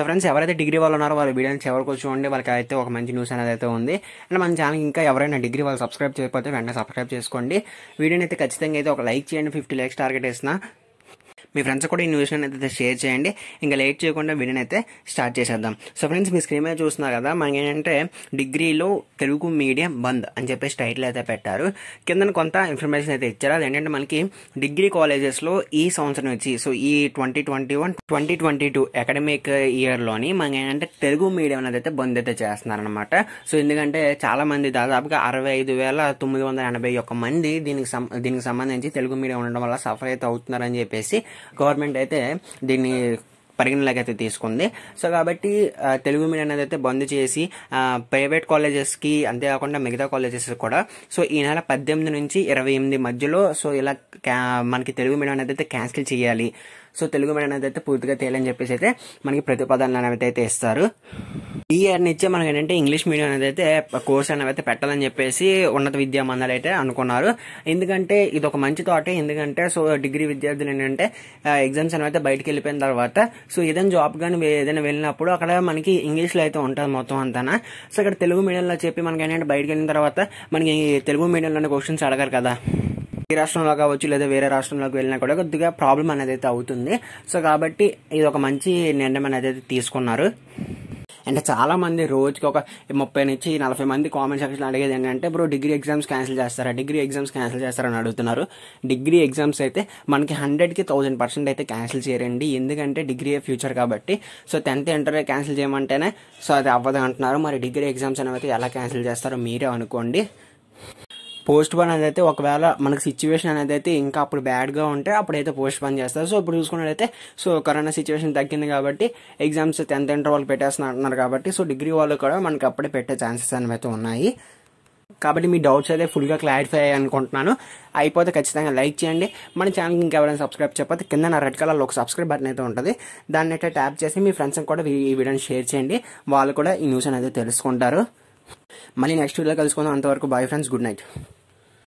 so friends ఎవరైతే degree వాళ్ళు ఉన్నారో వాళ్ళ వీడియోని చివరికి చూడండి వాళ్ళకి అయితే ఒక మంచి న్యూస్ అనేది అయితే ఉంది అండ్ మన ఛానల్ ఇంకా ఎవరైనా డిగ్రీ వాళ్ళు సబ్స్క్రైబ్ చేయకపోతే వెంటనే సబ్స్క్రైబ్ చేసుకోండి వీడియోని అయితే ఖచ్చితంగా అయితే ఒక లైక్ చేయండి ఫిఫ్టీ లైక్స్ టార్గెట్ వేసిన మీ ఫ్రెండ్స్ కూడా ఈ న్యూస్ అయితే షేర్ చేయండి ఇంకా లేట్ చేయకుండా వీడియోని అయితే స్టార్ట్ చేసేద్దాం సో ఫ్రెండ్స్ మీ స్క్రీన్ మీద చూస్తున్నారు కదా మనం ఏంటంటే డిగ్రీలో తెలుగు మీడియం బంద్ అని చెప్పేసి టైటిల్ అయితే పెట్టారు కింద కొంత ఇన్ఫర్మేషన్ అయితే ఇచ్చారు అదేంటంటే మనకి డిగ్రీ కాలేజెస్లో ఈ సంవత్సరం వచ్చి సో ఈ twenty twenty one twenty twenty two academic ఇయర్లోని మనం ఏంటంటే తెలుగు మీడియం అనేది అయితే బంద్ అయితే చేస్తున్నారనమాట సో ఎందుకంటే చాలామంది దాదాపుగా అరవై ఐదు వేల తొమ్మిది వందల ఎనభై ఒక్క మంది దీనికి దీనికి సంబంధించి తెలుగు మీడియం ఉండడం వల్ల సఫర్ అయితే అవుతున్నారని చెప్పేసి గవర్నమెంట్ అయితే దీన్ని పరిగణలోకి తీసుకుంది సో కాబట్టి తెలుగు మీడియం అనేది అయితే బంద్ చేసి ప్రైవేట్ కాలేజెస్కి అంతేకాకుండా మిగతా కాలేజెస్ కూడా సో ఈ నెల పద్దెనిమిది నుంచి ఇరవై ఎనిమిది మధ్యలో సో ఇలా మనకి తెలుగు మీడియం అనేది అయితే క్యాన్సిల్ చేయాలి సో తెలుగు మీడియం అనేది అయితే పూర్తిగా తేలని చెప్పేసి అయితే మనకి ప్రతిపాదనలు అనేది అయితే ఇస్తారు ఈ ఇయర్ నుంచి మనకి ఏంటంటే ఇంగ్లీష్ మీడియం అనేది అయితే కోర్స్ అనేది అయితే పెట్టాలని చెప్పేసి ఉన్నత విద్యా మండలి అయితే అనుకున్నారు ఎందుకంటే ఇది ఒక మంచి థాటే ఎందుకంటే సో డిగ్రీ విద్యార్థులు ఏంటంటే ఎగ్జామ్స్ అనేవి అయితే బయటకు వెళ్ళిపోయిన తర్వాత సో ఏదైనా జాబ్ కానీ ఏదైనా వెళ్ళినప్పుడు అక్కడ మనకి ఇంగ్లీష్లో అయితే ఉంటుంది మొత్తం అంతా సో ఇక్కడ తెలుగు మీడియంలో చెప్పి మనకి ఏంటంటే బయటకు వెళ్ళిన తర్వాత మనకి తెలుగు మీడియంలోనే క్వశ్చన్స్ అడగరు కదా ఈ రాష్ట్రంలో కావచ్చు లేదా వేరే రాష్ట్రంలోకి వెళ్ళినా కూడా కొద్దిగా ప్రాబ్లం అనేది అయితే అవుతుంది సో కాబట్టి ఇది ఒక మంచి నిర్ణయం అనేది అయితే తీసుకున్నారు అంటే చాలామంది రోజుకి ఒక ముప్పై నుంచి నలభై మంది కామెంట్ సెక్షన్ అడిగేది ఏంటంటే బ్రో డిగ్రీ ఎగ్జామ్స్ క్యాన్సిల్ చేస్తారా డిగ్రీ ఎగ్జామ్స్ క్యాన్సిల్ చేస్తారని అడుగుతున్నారు డిగ్రీ ఎగ్జామ్స్ అయితే మనకి హండ్రెడ్కి థౌసండ్ పర్సెంట్ అయితే క్యాన్సిల్ చేయరండి ఎందుకంటే డిగ్రీ ఫ్యూచర్ కాబట్టి సో టెన్త్ ఇంటర్ క్యాన్సిల్ చేయమంటేనే సో అది అవ్వదు అంటున్నారు మరి డిగ్రీ ఎగ్జామ్స్ అనేవి ఎలా క్యాన్సిల్ చేస్తారో మీరే అనుకోండి పోస్ట్ అనేది అయితే ఒకవేళ మనకి సిచ్యువేషన్ అనేది అయితే ఇంకా అప్పుడు బ్యాడ్గా ఉంటే అప్పుడైతే పోస్ట్ బాన్ చేస్తారు సో ఇప్పుడు చూసుకున్నట్లయితే సో కరోనా సిచ్యువేషన్ తగ్గింది కాబట్టి ఎగ్జామ్స్ టెన్త్ ఇంటర్వాల్ పెట్టేస్తున్నారు కాబట్టి సో డిగ్రీ వాళ్ళు కూడా మనకి అప్పుడే పెట్టే ఛాన్సెస్ అనేవి ఉన్నాయి కాబట్టి మీ డౌట్స్ అయితే ఫుల్గా క్లారిఫై అయ్యాయి అనుకుంటున్నాను అయిపోతే ఖచ్చితంగా లైక్ చేయండి మన ఛానల్కి ఇంకెవరైనా సబ్స్క్రైబ్ చెప్పతే కింద నా రెడ్ కలర్లో ఒక సబ్స్క్రైబ్ బటన్ అయితే ఉంటుంది దాన్ని అయితే ట్యాప్ చేసి మీ ఫ్రెండ్స్కి కూడా ఈ వీడియోని షేర్ చేయండి వాళ్ళు కూడా ఈ న్యూస్ అనేది తెలుసుకుంటారు మళ్ళీ నెక్స్ట్ వీడియో కలుసుకుందాం అంతవరకు బాయ్ ఫ్రెండ్స్ గుడ్ నైట్